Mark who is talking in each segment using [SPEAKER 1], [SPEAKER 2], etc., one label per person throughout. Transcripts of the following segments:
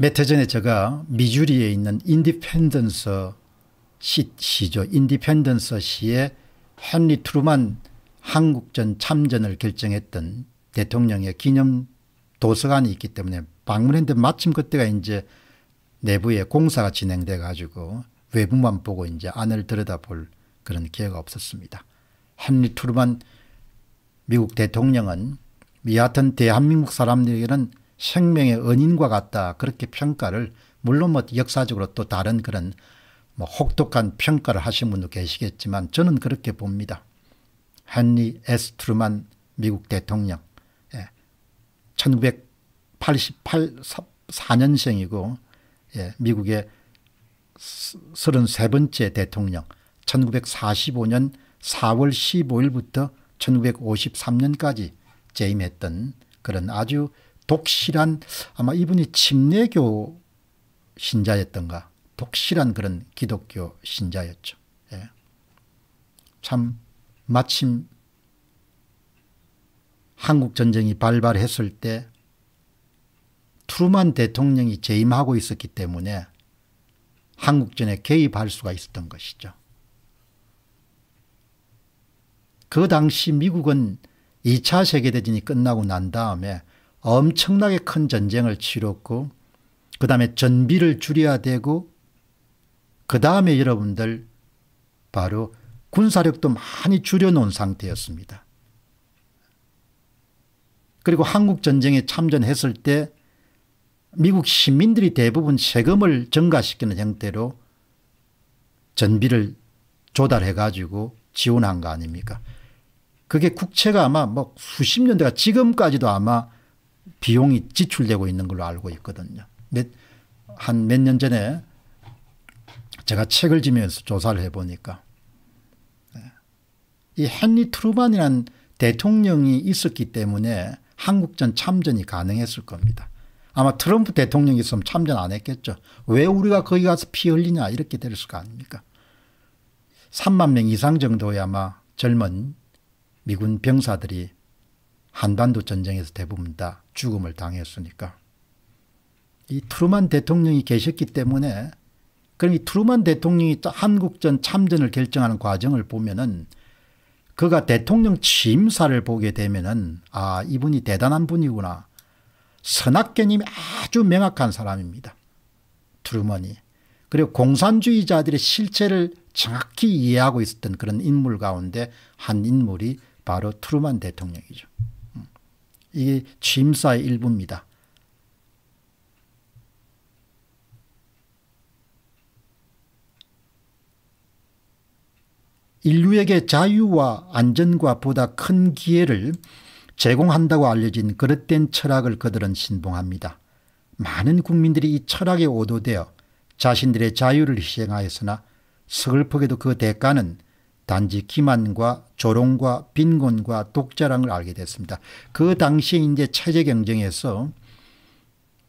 [SPEAKER 1] 몇 해 전에 제가 미주리에 있는 인디펜던서 시, 죠 인디펜던서 시에 헨리 트루만 한국전 참전을 결정했던 대통령의 기념 도서관이 있기 때문에 방문했는데 마침 그때가 이제 내부에 공사가 진행돼 가지고 외부만 보고 이제 안을 들여다볼 그런 기회가 없었습니다. 헨리 트루만 미국 대통령은 여하튼 대한민국 사람들에게는 생명의 은인과 같다 그렇게 평가를 물론 뭐 역사적으로 또 다른 그런 뭐 혹독한 평가를 하신 분도 계시겠지만 저는 그렇게 봅니다. 헨리 에스 트루만 미국 대통령 예. 1988 4년생이고 예. 미국의 33번째 대통령 1945년 4월 15일부터 1953년까지 재임했던 그런 아주 독실한 아마 이분이 침례교 신자였던가 독실한 그런 기독교 신자였죠. 예. 참 마침 한국 전쟁이 발발했을 때 트루만 대통령이 재임하고 있었기 때문에 한국전에 개입할 수가 있었던 것이죠. 그 당시 미국은 2차 세계대전이 끝나고 난 다음에 엄청나게 큰 전쟁을 치렀고 그 다음에 전비를 줄여야 되고 그 다음에 여러분들 바로 군사력도 많이 줄여놓은 상태였습니다. 그리고 한국전쟁에 참전했을 때 미국 시민들이 대부분 세금을 증가시키는 형태로 전비를 조달해 가지고 지원한 거 아닙니까? 그게 국채가 아마 뭐 수십 년대가 지금까지도 아마 비용이 지출되고 있는 걸로 알고 있거든요. 한 몇 년 전에 제가 책을 지면서 조사를 해보니까 예, 이 헨리 트루만이라는 대통령이 있었기 때문에 한국전 참전이 가능했을 겁니다. 아마 트럼프 대통령이 있으면 참전 안 했겠죠. 왜 우리가 거기 가서 피 흘리냐 이렇게 됐을 거 아닙니까? 3만 명 이상 정도의 아마 젊은 미군 병사들이 한반도 전쟁에서 대부분 다 죽음을 당했으니까. 이 트루만 대통령이 계셨기 때문에 그럼 이 트루만 대통령이 한국전 참전을 결정하는 과정을 보면은 그가 대통령 취임사를 보게 되면은 아 이분이 대단한 분이구나. 선악견이 아주 명확한 사람입니다. 트루먼이. 그리고 공산주의자들의 실체를 정확히 이해하고 있었던 그런 인물 가운데 한 인물이 바로 트루먼 대통령이죠. 이게 취사의 일부입니다. 인류에게 자유와 안전과 보다 큰 기회를 제공한다고 알려진 그릇된 철학을 그들은 신봉합니다. 많은 국민들이 이 철학에 오도되어 자신들의 자유를 희생하였으나 서글프게도 그 대가는 단지 기만과 조롱과 빈곤과 독자랑을 알게 됐습니다. 그 당시 이제 체제 경쟁에서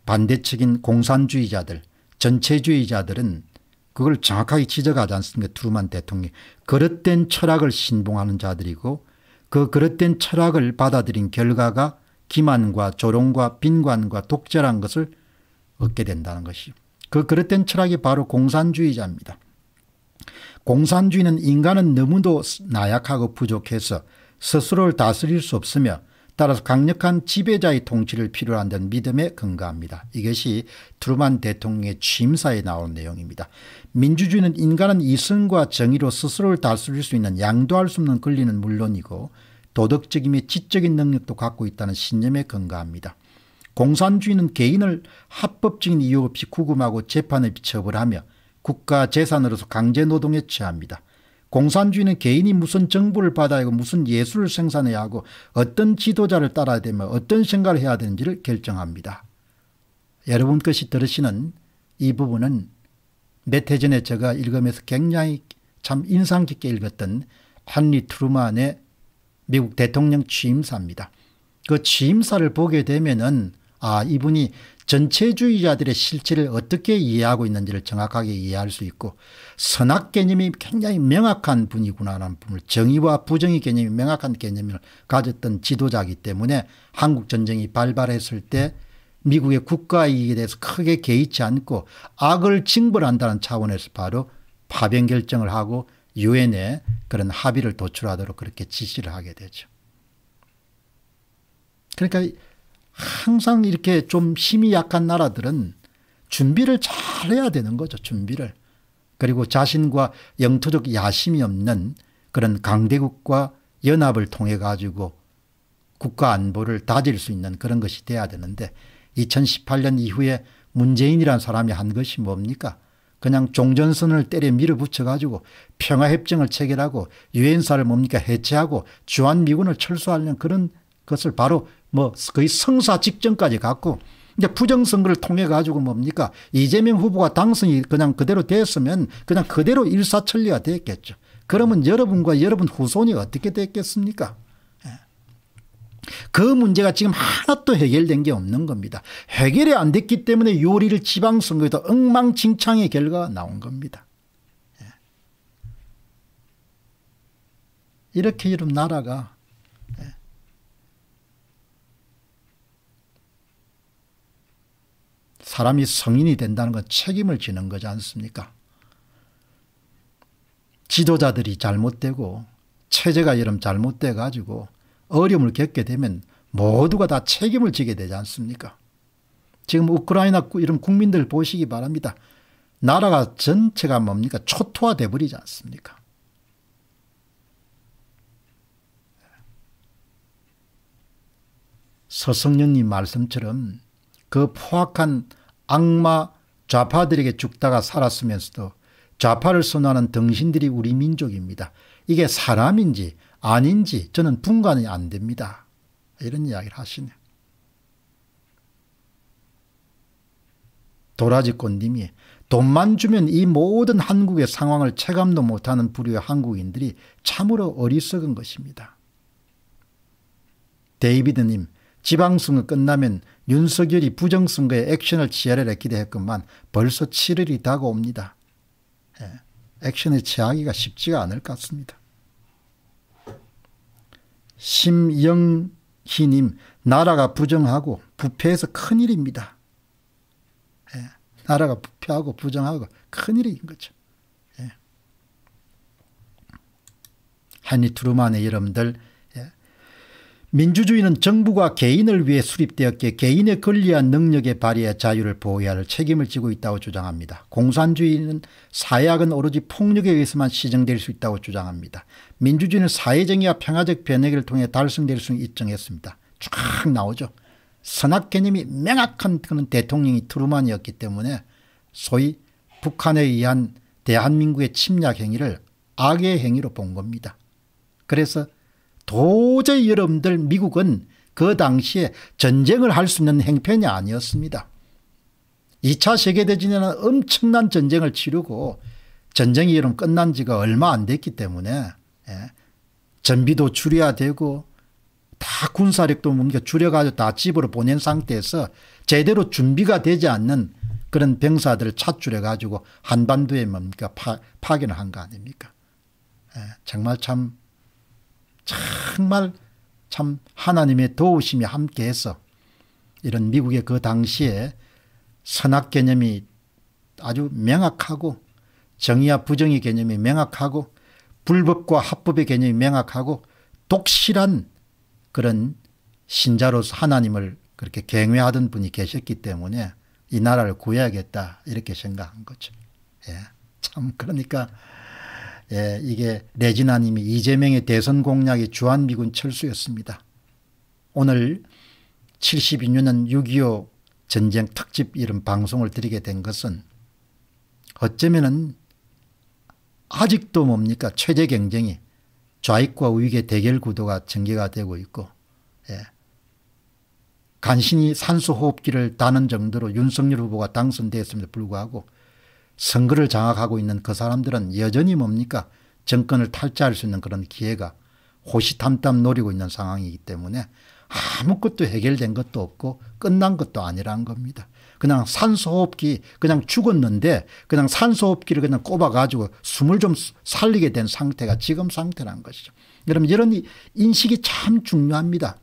[SPEAKER 1] 반대측인 공산주의자들, 전체주의자들은 그걸 정확하게 지적하지 않습니까? 트루만 대통령 그릇된 철학을 신봉하는 자들이고 그 그릇된 철학을 받아들인 결과가 기만과 조롱과 빈관과 독재란 것을 얻게 된다는 것이 그 그릇된 철학이 바로 공산주의자입니다. 공산주의는 인간은 너무도 나약하고 부족해서 스스로를 다스릴 수 없으며 따라서 강력한 지배자의 통치를 필요로 한다는 믿음에 근거합니다. 이것이 트루만 대통령의 취임사에 나온 내용입니다. 민주주의는 인간은 이성과 정의로 스스로를 다스릴 수 있는 양도할 수 없는 권리는 물론이고 도덕적이며 지적인 능력도 갖고 있다는 신념에 근거합니다. 공산주의는 개인을 합법적인 이유 없이 구금하고 재판에 처벌하며 국가 재산으로서 강제 노동에 처합니다. 공산주의는 개인이 무슨 정보를 받아야 하고 무슨 예술을 생산해야 하고 어떤 지도자를 따라야 되며 어떤 생각을 해야 되는지를 결정합니다. 여러분 것이 들으시는 이 부분은 몇해 전에 제가 읽으면서 굉장히 참 인상 깊게 읽었던 한리 트루만의 미국 대통령 취임사입니다. 그 취임사를 보게 되면은 아 이분이 전체주의자들의 실체를 어떻게 이해하고 있는지를 정확하게 이해할 수 있고 선악 개념이 굉장히 명확한 분이구나라는 부분을 정의와 부정의 개념이 명확한 개념을 가졌던 지도자이기 때문에 한국전쟁이 발발했을 때 미국의 국가 이익에 대해서 크게 개의치 않고 악을 징벌한다는 차원에서 바로 파병 결정을 하고 유엔에 그런 합의를 도출하도록 그렇게 지시를 하게 되죠. 그러니까 항상 이렇게 좀 힘이 약한 나라들은 준비를 잘 해야 되는 거죠. 준비를. 그리고 자신과 영토적 야심이 없는 그런 강대국과 연합을 통해 가지고 국가 안보를 다질 수 있는 그런 것이 돼야 되는데 2018년 이후에 문재인이란 사람이 한 것이 뭡니까? 그냥 종전선을 때려 밀어붙여 가지고 평화협정을 체결하고 유엔사를 뭡니까 해체하고 주한미군을 철수하는 려 그런 것을 바로 뭐 거의 성사 직전까지 갔고 이제 부정선거를 통해 가지고 뭡니까 이재명 후보가 당선이 그냥 그대로 됐으면 그냥 그대로 일사천리가 됐겠죠. 그러면 여러분과 여러분 후손이 어떻게 됐겠습니까? 예. 그 문제가 지금 하나도 해결된 게 없는 겁니다. 해결이 안 됐기 때문에 요리를 지방선거에도 엉망진창의 결과가 나온 겁니다. 예. 이렇게 이런 나라가 사람이 성인이 된다는 건 책임을 지는 거지 않습니까? 지도자들이 잘못되고 체제가 여름 잘못돼 가지고 어려움을 겪게 되면 모두가 다 책임을 지게 되지 않습니까? 지금 우크라이나 이런 국민들 보시기 바랍니다. 나라가 전체가 뭡니까? 초토화돼 버리지 않습니까? 서성년님 말씀처럼 그 포악한 악마 좌파들에게 죽다가 살았으면서도 좌파를 선호하는 등신들이 우리 민족입니다. 이게 사람인지 아닌지 저는 분간이 안 됩니다. 이런 이야기를 하시네요. 도라지 꽃님이 돈만 주면 이 모든 한국의 상황을 체감도 못하는 부류의 한국인들이 참으로 어리석은 것입니다. 데이비드님, 지방승거 끝나면 윤석열이 부정선거에 액션을 취하리했 기대했건만 벌써 7일이 다가옵니다. 예, 액션을 취하기가 쉽지가 않을 것 같습니다. 심영희님 나라가 부정하고 부패해서 큰일입니다. 예, 나라가 부패하고 부정하고 큰일인 거죠. 헨리 예. 트루만의 여러분들 민주주의는 정부가 개인을 위해 수립되었기에 개인의 권리와 능력의발휘에 자유를 보호해야 할 책임을 지고 있다고 주장합니다. 공산주의는 사약은 오로지 폭력에 의해서만 시정될 수 있다고 주장합니다. 민주주의는 사회정의와 평화적 변혁을 통해 달성될 수 있정했습니다. 쫙 나오죠. 선악 개념이 명확한 그런 대통령이 트루만이었기 때문에 소위 북한에 의한 대한민국의 침략 행위를 악의 행위로 본 겁니다. 그래서 도저히 여러분들 미국은 그 당시에 전쟁을 할 수 있는 행편이 아니었습니다. 2차 세계대전에는 엄청난 전쟁을 치르고 전쟁이 여러 끝난 지가 얼마 안 됐기 때문에 예. 전비도 줄여야 되고 다 군사력도 뭔가 줄여가지고 다 집으로 보낸 상태에서 제대로 준비가 되지 않는 그런 병사들을 차출해 가지고 한반도에 뭡니 파, 파견을 한 거 아닙니까? 예, 정말 참 정말 참 하나님의 도우심이 함께해서 이런 미국의 그 당시에 선악 개념이 아주 명확하고 정의와 부정의 개념이 명확하고 불법과 합법의 개념이 명확하고 독실한 그런 신자로서 하나님을 그렇게 경외하던 분이 계셨기 때문에 이 나라를 구해야겠다 이렇게 생각한 거죠. 예. 참 그러니까 예, 이게 레지나님이 이재명의 대선 공약이 주한미군 철수였습니다. 오늘 72년은 6.25 전쟁 특집 이런 방송을 드리게 된 것은 어쩌면은 아직도 뭡니까 최대 경쟁이 좌익과 우익의 대결 구도가 전개가 되고 있고 예. 간신히 산소호흡기를 다는 정도로 윤석열 후보가 당선되었음에도 불구하고 선거를 장악하고 있는 그 사람들은 여전히 뭡니까 정권을 탈취할 수 있는 그런 기회가 호시탐탐 노리고 있는 상황이기 때문에 아무것도 해결된 것도 없고 끝난 것도 아니라는 겁니다. 그냥 산소호흡기 그냥 죽었는데 그냥 산소호흡기를 그냥 꼽아가지고 숨을 좀 살리게 된 상태가 지금 상태라는 것이죠. 여러분 이런 인식이 참 중요합니다.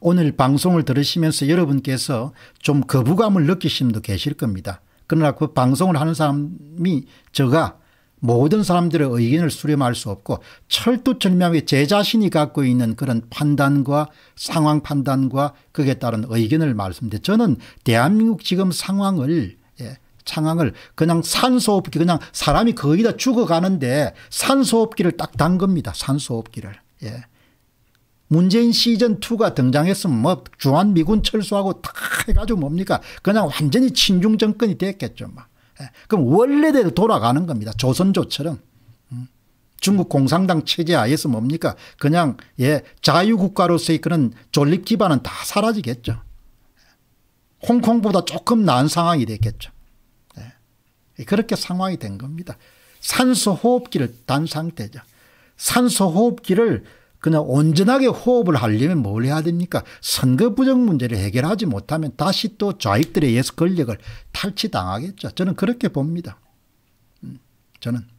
[SPEAKER 1] 오늘 방송을 들으시면서 여러분께서 좀 거부감을 느끼시는 분도 계실 겁니다. 그러나 그 방송을 하는 사람이 저가 모든 사람들의 의견을 수렴할 수 없고 철두철미하게 제 자신이 갖고 있는 그런 판단과 상황 판단과 거기에 따른 의견을 말씀드려니 저는 대한민국 지금 상황을 예, 상황을 그냥 산소호흡기 그냥 사람이 거의 다 죽어가는데 산소호흡기를 딱 담겁니다. 산소호흡기를. 예. 문재인 시즌2가 등장했으면 뭐 주한미군 철수하고 다 해가지고 뭡니까 그냥 완전히 친중 정권이 됐겠죠. 막. 뭐. 예. 그럼 원래대로 돌아가는 겁니다. 조선조처럼. 음. 중국 공산당 체제 하에서 뭡니까 그냥 예 자유국가로서의 그런 존립 기반은 다 사라지겠죠. 홍콩보다 조금 나은 상황이 됐겠죠. 예. 예 그렇게 상황이 된 겁니다. 산소호흡기를 단 상태죠. 산소호흡기를 그냥 온전하게 호흡을 하려면 뭘 해야 됩니까? 선거 부정 문제를 해결하지 못하면 다시 또 좌익들에 의해서 권력을 탈취당하겠죠. 저는 그렇게 봅니다. 음, 저는.